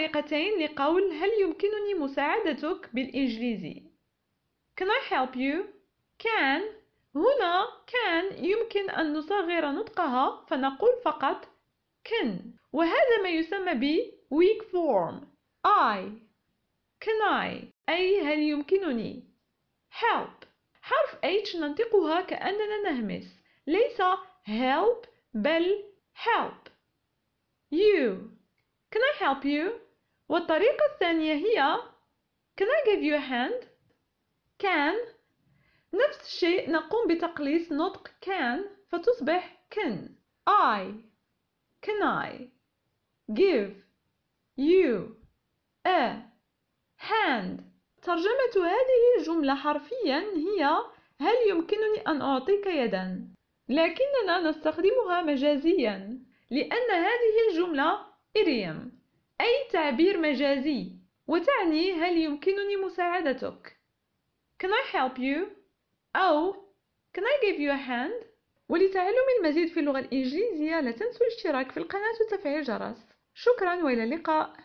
طريقتين لقول هل يمكنني مساعدتك بالإنجليزي Can I help you? Can هنا can يمكن أن نصغر نطقها فنقول فقط can وهذا ما يسمى ب weak form I Can I أي هل يمكنني help حرف H ننطقها كأننا نهمس ليس help بل help you Can I help you? والطريقة الثانية هي Can I give you a hand? Can نفس الشيء نقوم بتقليص نطق can فتصبح can I Can I give you a hand ترجمة هذه الجملة حرفيا هي هل يمكنني أن أعطيك يدا؟ لكننا نستخدمها مجازيا لأن هذه الجملة إريم أي تعبير مجازي وتعني هل يمكنني مساعدتك Can I help you? أو Can I give you a hand? ولتعلم المزيد في اللغة الإنجليزية لا تنسوا الاشتراك في القناة وتفعيل الجرس شكرا وإلى اللقاء